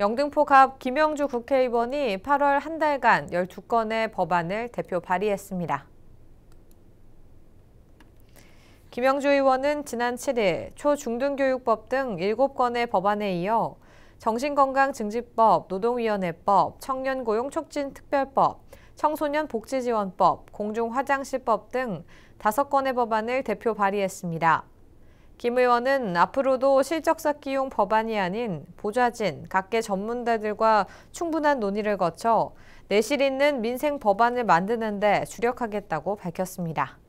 영등포 갑 김영주 국회의원이 8월 한 달간 12건의 법안을 대표 발의했습니다. 김영주 의원은 지난 7일 초중등교육법 등 7건의 법안에 이어 정신건강증진법, 노동위원회법, 청년고용촉진특별법, 청소년복지지원법, 공중화장실법 등 5건의 법안을 대표 발의했습니다. 김 의원은 앞으로도 실적 쌓기용 법안이 아닌 보좌진, 각계 전문가들과 충분한 논의를 거쳐 내실 있는 민생 법안을 만드는 데 주력하겠다고 밝혔습니다.